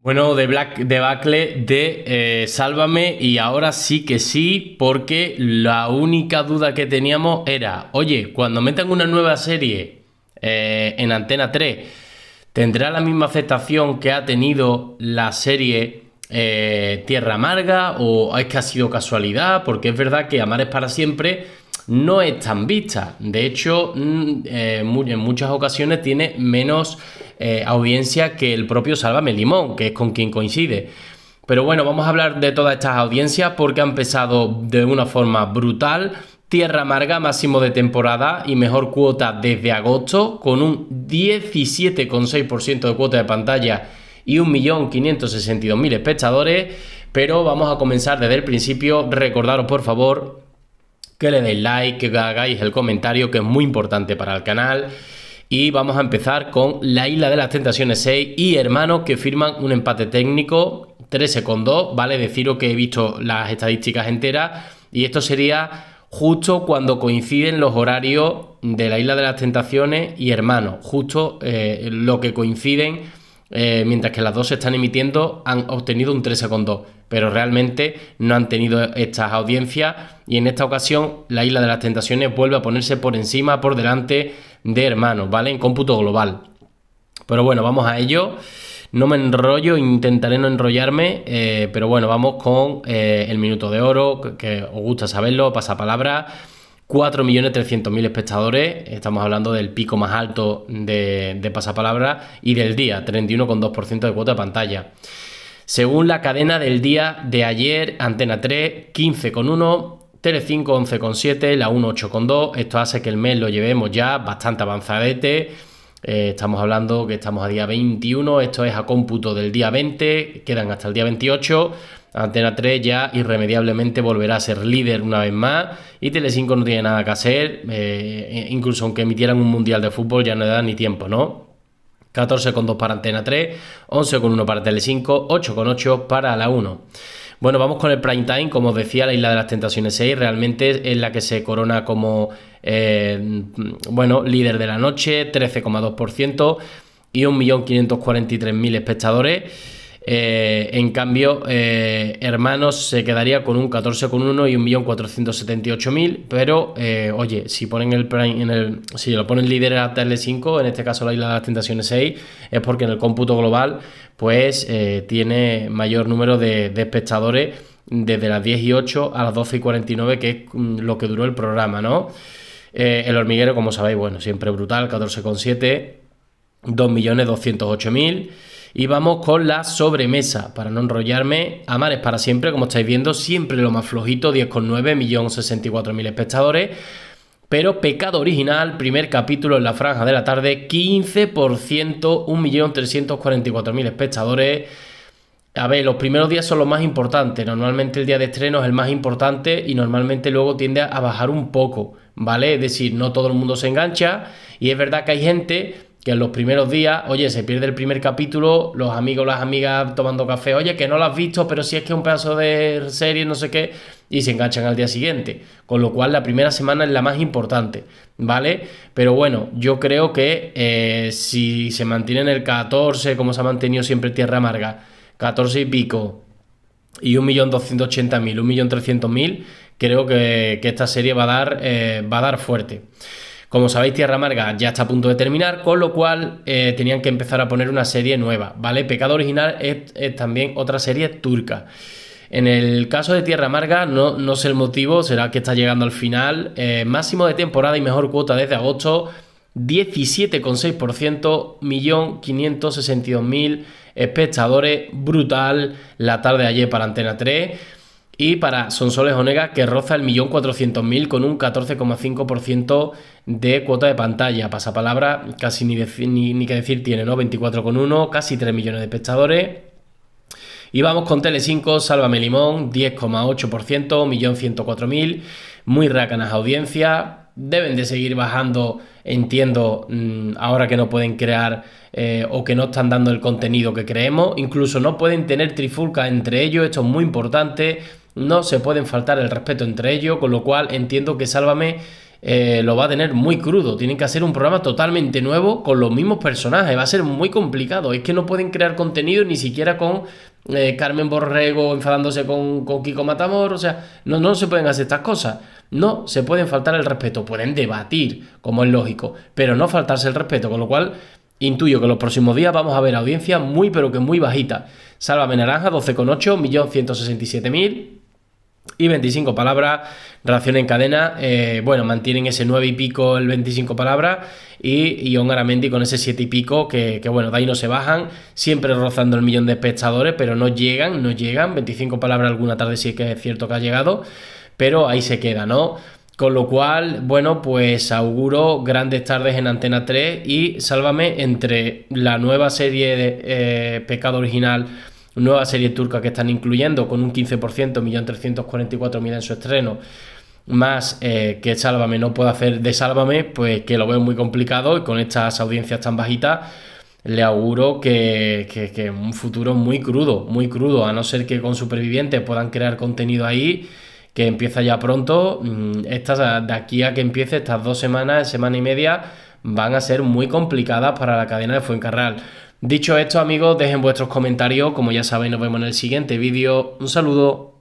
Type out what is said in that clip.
Bueno, de Black Debacle de eh, Sálvame y ahora sí que sí, porque la única duda que teníamos era, oye, cuando metan una nueva serie eh, en Antena 3, ¿tendrá la misma aceptación que ha tenido la serie eh, Tierra Amarga? ¿O es que ha sido casualidad? Porque es verdad que Amar es para siempre no es tan vista. De hecho, mm, eh, en muchas ocasiones tiene menos eh, audiencia que el propio Sálvame Limón, que es con quien coincide. Pero bueno, vamos a hablar de todas estas audiencias porque han empezado de una forma brutal. Tierra Amarga, máximo de temporada y mejor cuota desde agosto, con un 17,6% de cuota de pantalla y 1.562.000 espectadores. Pero vamos a comenzar desde el principio. Recordaros, por favor, que le deis like, que hagáis el comentario, que es muy importante para el canal. Y vamos a empezar con La Isla de las Tentaciones 6 y Hermanos que firman un empate técnico 13 con 2, ¿vale? Deciros que he visto las estadísticas enteras y esto sería justo cuando coinciden los horarios de La Isla de las Tentaciones y Hermanos, justo eh, lo que coinciden eh, mientras que las dos se están emitiendo, han obtenido un 13,2, pero realmente no han tenido estas audiencias y en esta ocasión la Isla de las Tentaciones vuelve a ponerse por encima, por delante de Hermanos, ¿vale? En cómputo global. Pero bueno, vamos a ello. No me enrollo, intentaré no enrollarme, eh, pero bueno, vamos con eh, el minuto de oro, que, os gusta saberlo, pasa palabra 4.300.000 espectadores, estamos hablando del pico más alto de, de pasapalabra y del día, 31,2% de cuota de pantalla. Según la cadena del día de ayer, Antena 3, 15,1%. Tele5 11,7, la 1 8,2. Esto hace que el mes lo llevemos ya bastante avanzadete. Eh, estamos hablando que estamos a día 21, esto es a cómputo del día 20, quedan hasta el día 28. Antena 3 ya irremediablemente volverá a ser líder una vez más y Tele5 no tiene nada que hacer, eh, incluso aunque emitieran un mundial de fútbol ya no le da ni tiempo, ¿no? 14,2 para Antena 3, 11,1 para Tele5, 8,8 para la 1. Bueno, vamos con el prime time. Como os decía, la Isla de las Tentaciones 6 realmente es la que se corona como, eh, bueno, líder de la noche, 13,2% y 1.543.000 espectadores. Eh, en cambio, eh, Hermanos se quedaría con un 14,1 y 1.478.000, pero eh, oye, si ponen el en el, si lo ponen líder a tl 5 en este caso la Isla de las Tentaciones 6, es porque en el cómputo global, pues tiene mayor número de, espectadores desde las 10 y 8 a las 12 y 49, que es mm, lo que duró el programa, ¿no? el hormiguero, como sabéis, bueno, siempre brutal, 14,7, 2.208.000. Y vamos con la sobremesa, para no enrollarme, Amares para siempre, como estáis viendo, siempre lo más flojito, 10,9, millones 64 mil espectadores. Pero Pecado Original, primer capítulo en la franja de la tarde, 15%, 1.344.000 espectadores. A ver, los primeros días son los más importantes. Normalmente el día de estreno es el más importante y normalmente luego tiende a bajar un poco, ¿vale? Es decir, no todo el mundo se engancha y es verdad que hay gente que en los primeros días, oye, se pierde el primer capítulo, los amigos, las amigas tomando café, oye, que no lo has visto, pero si es que es un pedazo de serie, no sé qué, y se enganchan al día siguiente. Con lo cual la primera semana es la más importante, ¿vale? Pero bueno, yo creo que eh, si se mantiene en el 14, como se ha mantenido siempre Tierra Amarga, 14 y pico, y 1.280.000, 1.300.000, creo que, esta serie va a dar, eh, va a dar fuerte. Como sabéis, Tierra Amarga ya está a punto de terminar, con lo cual eh, tenían que empezar a poner una serie nueva, ¿vale? Pecado Original es, también otra serie turca. En el caso de Tierra Amarga, no, no sé el motivo, será que está llegando al final. Eh, máximo de temporada y mejor cuota desde agosto, 17,6%, 1.562.000 espectadores. Brutal la tarde de ayer para Antena 3 y para Sonsoles Onega que roza el millón cuatrocientos con un 14,5% de cuota de pantalla. Pasapalabra casi ni, ni, que decir tiene, ¿no? 24,1, casi 3 millones de espectadores. Y vamos con Tele5, Sálvame Limón, 10,8%, 1.104.000, muy rácanas audiencias. Deben de seguir bajando, entiendo, mm, ahora que no pueden crear eh, o que no están dando el contenido que creemos. Incluso no pueden tener trifulca entre ellos, esto es muy importante no se pueden faltar el respeto entre ellos, con lo cual entiendo que Sálvame eh, lo va a tener muy crudo. Tienen que hacer un programa totalmente nuevo con los mismos personajes. Va a ser muy complicado. Es que no pueden crear contenido ni siquiera con eh, Carmen Borrego enfadándose con, con, Kiko Matamor. O sea, no, no se pueden hacer estas cosas. No se pueden faltar el respeto. Pueden debatir, como es lógico, pero no faltarse el respeto. Con lo cual, Intuyo que los próximos días vamos a ver audiencia muy pero que muy bajita Sálvame Naranja 12,8, mil y 25 palabras, relación en cadena, eh, bueno, mantienen ese 9 y pico el 25 palabras y Ion con ese 7 y pico que, bueno, de ahí no se bajan, siempre rozando el millón de espectadores, pero no llegan, no llegan, 25 palabras alguna tarde sí que es cierto que ha llegado, pero ahí se queda, ¿no? Con lo cual, bueno, pues auguro grandes tardes en Antena 3 y sálvame entre la nueva serie de eh, Pecado Original nueva serie turca que están incluyendo con un 15%, 1.344.000 en su estreno, más eh, que Sálvame no puede hacer de Sálvame, pues que lo veo muy complicado y con estas audiencias tan bajitas le auguro que, un futuro muy crudo, muy crudo, a no ser que con supervivientes puedan crear contenido ahí, que empieza ya pronto, mm, estas, ah, de aquí a que empiece estas dos semanas, semana y media, van a ser muy complicadas para la cadena de Fuencarral. Dicho esto, amigos, dejen vuestros comentarios. Como ya sabéis, nos vemos en el siguiente vídeo. Un saludo.